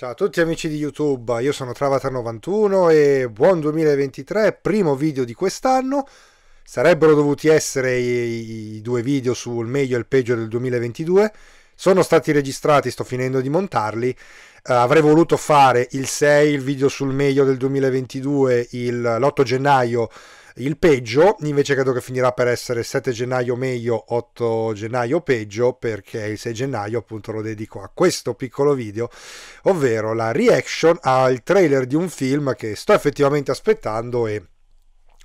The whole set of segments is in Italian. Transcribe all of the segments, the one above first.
Ciao a tutti amici di YouTube, io sono Travatar91 e buon 2023, primo video di quest'anno. Sarebbero dovuti essere i, i, due video sul meglio e il peggio del 2022. Sono stati registrati, sto finendo di montarli. Uh, avrei voluto fare il 6, il video sul meglio del 2022, l'8 gennaio il peggio invece credo che finirà per essere 7 gennaio meglio, 8 gennaio peggio, perché il 6 gennaio appunto lo dedico a questo piccolo video, ovvero la reaction al trailer di un film che sto effettivamente aspettando e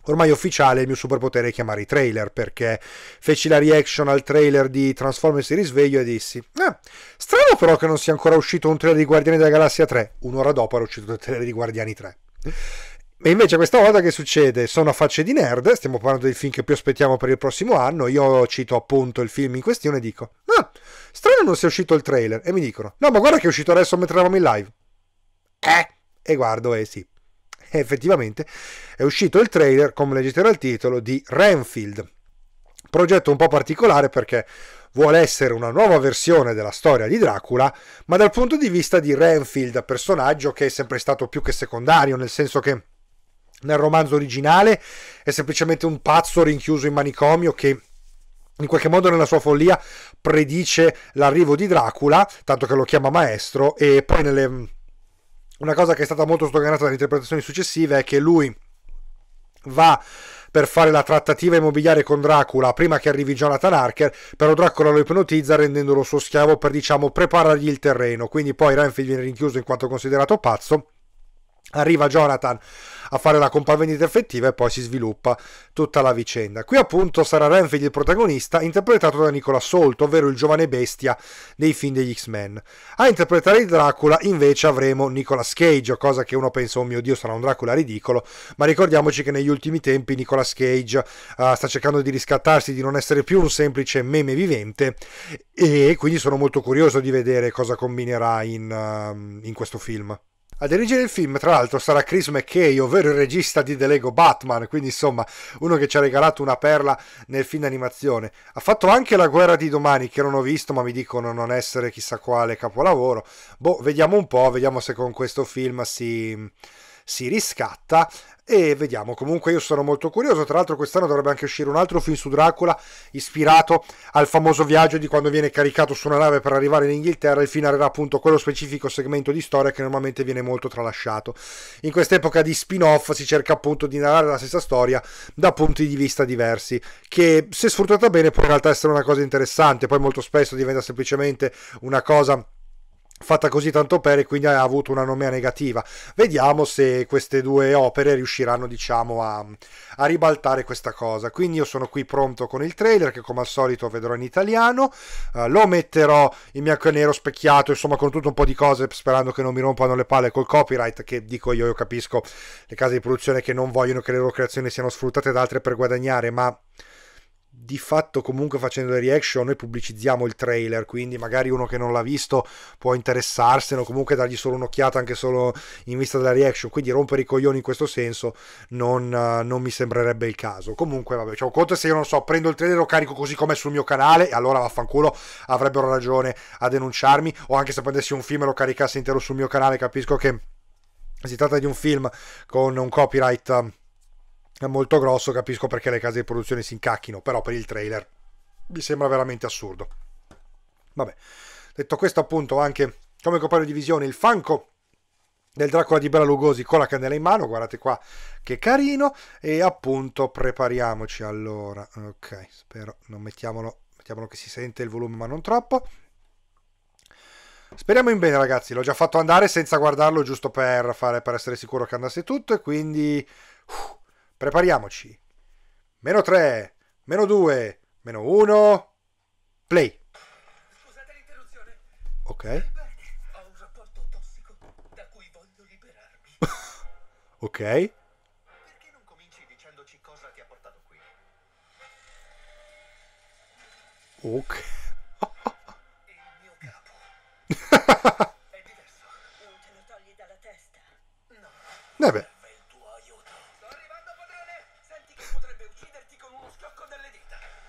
ormai ufficiale il mio superpotere è chiamare i trailer perché feci la reaction al trailer di Transformers si risveglio e dissi eh, strano però che non sia ancora uscito un trailer di Guardiani della Galassia 3 un'ora dopo era uscito il trailer di Guardiani 3 e invece questa volta che succede? Sono a facce di nerd, stiamo parlando dei film che più aspettiamo per il prossimo anno, io cito appunto il film in questione e dico, ah, strano non sia uscito il trailer, e mi dicono, no ma guarda che è uscito adesso mentre eravamo in live. Eh, e guardo, eh sì, e effettivamente è uscito il trailer, come leggete dal titolo, di Renfield, progetto un po' particolare perché vuole essere una nuova versione della storia di Dracula, ma dal punto di vista di Renfield, personaggio che è sempre stato più che secondario, nel senso che nel romanzo originale, è semplicemente un pazzo rinchiuso in manicomio che in qualche modo nella sua follia predice l'arrivo di Dracula, tanto che lo chiama maestro, e poi nelle... Mm, una cosa che è stata molto sdoganata dalle interpretazioni successive è che lui va per fare la trattativa immobiliare con Dracula prima che arrivi Jonathan Harker, però Dracula lo ipnotizza rendendolo suo schiavo per diciamo preparargli il terreno, quindi poi Renfield viene rinchiuso in quanto considerato pazzo arriva Jonathan a fare la compravendita effettiva e poi si sviluppa tutta la vicenda. Qui appunto sarà Renfield il protagonista, interpretato da Nicola Solto, ovvero il giovane bestia dei film degli X-Men. A interpretare il Dracula invece avremo Nicolas Cage, cosa che uno pensa, oh mio Dio, sarà un Dracula ridicolo, ma ricordiamoci che negli ultimi tempi Nicolas Cage uh, sta cercando di riscattarsi, di non essere più un semplice meme vivente e quindi sono molto curioso di vedere cosa combinerà in, uh, in questo film. A dirigere il film, tra l'altro, sarà Chris McKay, ovvero il regista di The Lego Batman, quindi insomma uno che ci ha regalato una perla nel film d'animazione. Ha fatto anche La guerra di domani, che non ho visto, ma mi dicono non essere chissà quale capolavoro. Boh, vediamo un po', vediamo se con questo film si si riscatta e vediamo comunque io sono molto curioso tra l'altro quest'anno dovrebbe anche uscire un altro film su Dracula ispirato al famoso viaggio di quando viene caricato su una nave per arrivare in Inghilterra il film era appunto quello specifico segmento di storia che normalmente viene molto tralasciato in quest'epoca di spin off si cerca appunto di narrare la stessa storia da punti di vista diversi che se sfruttata bene può in realtà essere una cosa interessante poi molto spesso diventa semplicemente una cosa fatta così tanto per e quindi ha avuto una nomea negativa. Vediamo se queste due opere riusciranno, diciamo, a, a, ribaltare questa cosa. Quindi io sono qui pronto con il trailer che come al solito vedrò in italiano, uh, lo metterò in bianco e nero specchiato, insomma, con tutto un po' di cose sperando che non mi rompano le palle col copyright che dico io, io capisco le case di produzione che non vogliono che le loro creazioni siano sfruttate da altre per guadagnare, ma di fatto comunque facendo le reaction noi pubblicizziamo il trailer, quindi magari uno che non l'ha visto può interessarsene o comunque dargli solo un'occhiata anche solo in vista della reaction, quindi rompere i coglioni in questo senso non, eh, non mi sembrerebbe il caso. Comunque vabbè, c'è un conto se io non so, prendo il trailer lo carico così com'è sul mio canale e allora vaffanculo avrebbero ragione a denunciarmi o anche se prendessi un film e lo caricassi intero sul mio canale capisco che si tratta di un film con un copyright è molto grosso, capisco perché le case di produzione si incacchino, però per il trailer mi sembra veramente assurdo. Vabbè, detto questo appunto anche come compagno di visione il Fanco del Dracula di Bela Lugosi con la candela in mano, guardate qua che carino, e appunto prepariamoci allora, ok, spero non mettiamolo, mettiamolo che si sente il volume ma non troppo. Speriamo in bene ragazzi, l'ho già fatto andare senza guardarlo giusto per, fare, per essere sicuro che andasse tutto e quindi... Uh, Prepariamoci. Meno 3, meno 2, meno 1. Play. Scusate l'interruzione. Ok. Bene, ho un rapporto tossico da cui voglio liberarmi. ok. Perché non cominci dicendoci cosa ti ha portato qui? Ok. Il mio capo. È diverso. Non te lo togli dalla testa. No. Vabbè. Eh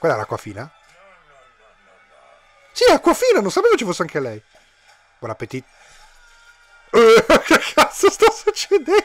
Quella era Acquafina? Sì, Acquafina, non sapevo ci fosse anche lei. Buon appetito. Uh, che cazzo sta succedendo?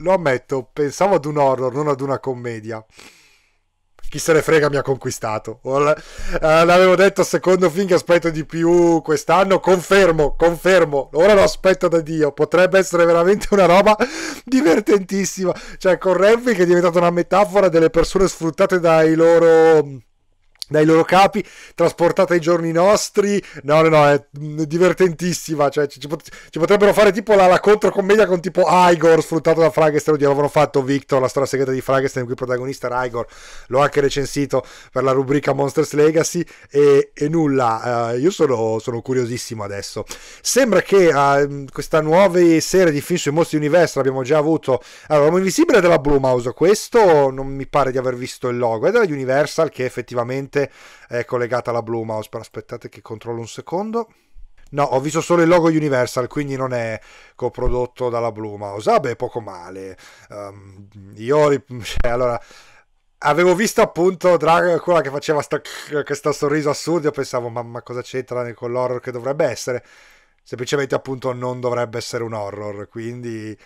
Lo ammetto, pensavo ad un horror, non ad una commedia. Chi se ne frega mi ha conquistato. Eh, l'avevo detto, secondo film che aspetto di più quest'anno. Confermo, confermo. Ora lo aspetto da Dio. Potrebbe essere veramente una roba divertentissima. Cioè, con Renfi che è diventata una metafora delle persone sfruttate dai loro dai loro capi, trasportata ai giorni nostri. No, no, no, è mm, divertentissima. Cioè, ci, ci potrebbero fare tipo la, la controcommedia con tipo Igor sfruttato da Frankenstein. Oddio, avevano fatto Victor, la storia segreta di Frankenstein, in cui il protagonista era Igor. L'ho anche recensito per la rubrica Monsters Legacy. E, e nulla, uh, io sono, sono, curiosissimo adesso. Sembra che uh, questa nuova serie di film sui mostri universo l'abbiamo già avuto. Allora, l'uomo invisibile è della Mouse. Questo non mi pare di aver visto il logo. È della Universal che effettivamente probabilmente è collegata alla Blue Mouse. però aspettate che controllo un secondo. No, ho visto solo il logo Universal, quindi non è coprodotto dalla Blumhouse. Ah beh, poco male. Um, io, cioè, allora, avevo visto appunto Dragon, quella che faceva sta, questo sorriso assurdo, pensavo, mamma cosa c'entra con l'horror che dovrebbe essere? Semplicemente appunto non dovrebbe essere un horror, quindi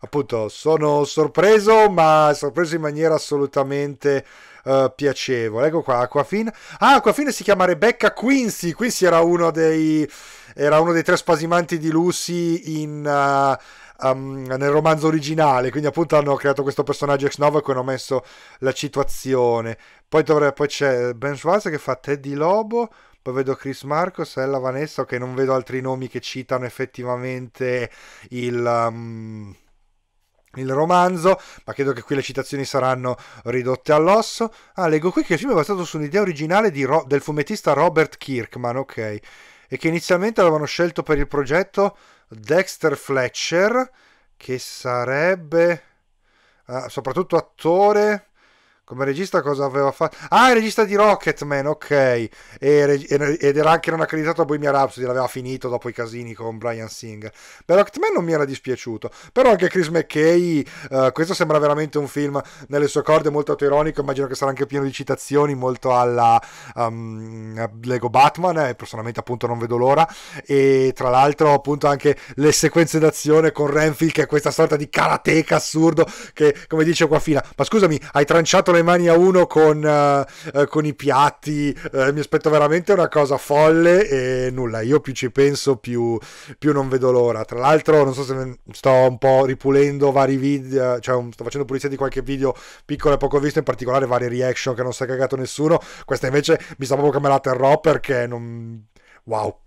appunto sono sorpreso ma sorpreso in maniera assolutamente uh, piacevole ecco qua Aquafin ah Aquafin si chiama Rebecca Quincy Quincy era uno dei era uno dei tre spasimanti di Lucy in uh, Um, nel romanzo originale, quindi appunto hanno creato questo personaggio ex novo e hanno messo la situazione. Poi, dovrebbe, poi c'è Ben Schwartz che fa Teddy Lobo, poi vedo Chris Marcos, Ella Vanessa, ok non vedo altri nomi che citano effettivamente il... Um, il romanzo, ma credo che qui le citazioni saranno ridotte all'osso. Ah, leggo qui che il film è basato su un'idea originale Ro- del fumettista Robert Kirkman, ok, e che inizialmente avevano scelto per il progetto Dexter Fletcher, che sarebbe ah, soprattutto attore come regista cosa aveva fatto? Ah, il regista di Rocketman, ok. E, ed era anche non accreditato a Bohemian Rhapsody, l'aveva finito dopo i casini con Brian Singer. Beh, Rocketman non mi era dispiaciuto. Però anche Chris McKay, uh, questo sembra veramente un film nelle sue corde molto autoironico, immagino che sarà anche pieno di citazioni, molto alla um, Lego Batman, eh, personalmente appunto non vedo l'ora. E tra l'altro appunto anche le sequenze d'azione con Renfield, che è questa sorta di karateka assurdo, che come dice qua Guafina, ma scusami, hai tranciato le le mani a uno con, uh, con i piatti, uh, mi aspetto veramente una cosa folle e nulla, io più ci penso più, più non vedo l'ora. Tra l'altro non so se sto un po' ripulendo vari video, cioè sto facendo pulizia di qualche video piccolo e poco visto, in particolare varie reaction che non si è cagato nessuno, questa invece mi sa proprio che me la terrò perché non... Wow,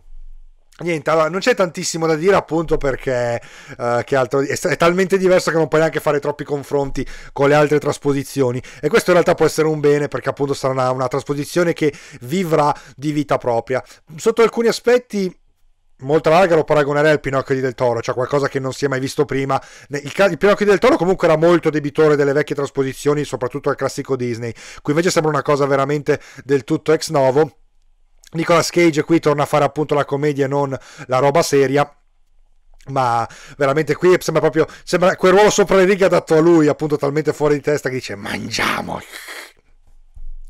Niente, allora non c'è tantissimo da dire appunto perché uh, che altro, è, è, talmente diverso che non puoi neanche fare troppi confronti con le altre trasposizioni e questo in realtà può essere un bene perché appunto sarà una, una trasposizione che vivrà di vita propria. Sotto alcuni aspetti molto larga lo paragonerei al Pinocchio di Del Toro, cioè qualcosa che non si è mai visto prima. Il, il Pinocchio di Del Toro comunque era molto debitore delle vecchie trasposizioni, soprattutto al classico Disney. Qui invece sembra una cosa veramente del tutto ex novo Nicolas Cage qui torna a fare appunto la commedia e non la roba seria ma veramente qui sembra proprio sembra quel ruolo sopra le righe adatto a lui appunto talmente fuori di testa che dice mangiamo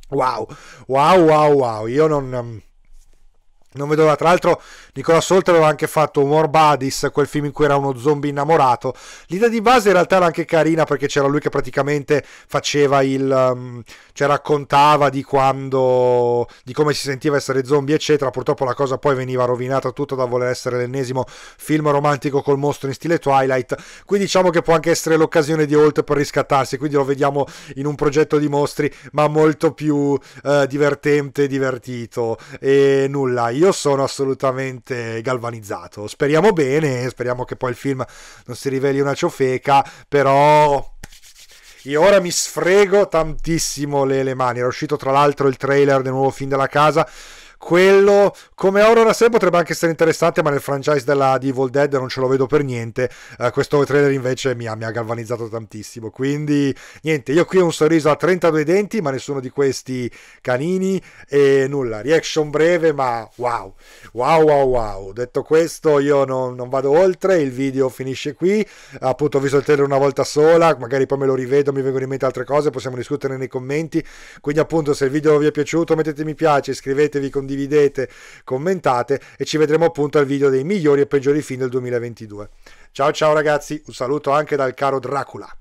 wow wow wow wow io non non vedo l'ora. Tra l'altro, Nicola Solta aveva anche fatto War Buddies, quel film in cui era uno zombie innamorato. L'idea di base in realtà era anche carina perché c'era lui che praticamente faceva il. Um, cioè raccontava di quando. di come si sentiva essere zombie, eccetera. Purtroppo la cosa poi veniva rovinata tutta da voler essere l'ennesimo film romantico col mostro in stile Twilight. Qui diciamo che può anche essere l'occasione di Holt per riscattarsi. Quindi lo vediamo in un progetto di mostri, ma molto più eh, divertente, divertito e nulla io sono assolutamente galvanizzato. Speriamo bene, speriamo che poi il film non si riveli una ciofeca, però io ora mi sfrego tantissimo le, le mani. Era uscito tra l'altro il trailer del nuovo film della casa quello come horror a sé potrebbe anche essere interessante ma nel franchise della, di Evil Dead non ce lo vedo per niente uh, questo trailer invece mi ha, mi ha, galvanizzato tantissimo quindi niente io qui ho un sorriso a 32 denti ma nessuno di questi canini e nulla reaction breve ma wow wow wow wow detto questo io non, non vado oltre il video finisce qui appunto ho visto il trailer una volta sola magari poi me lo rivedo mi vengono in mente altre cose possiamo discutere nei commenti quindi appunto se il video vi è piaciuto mettete mi piace iscrivetevi condividete condividete, commentate e ci vedremo appunto al video dei migliori e peggiori film del 2022. Ciao ciao ragazzi, un saluto anche dal caro Dracula.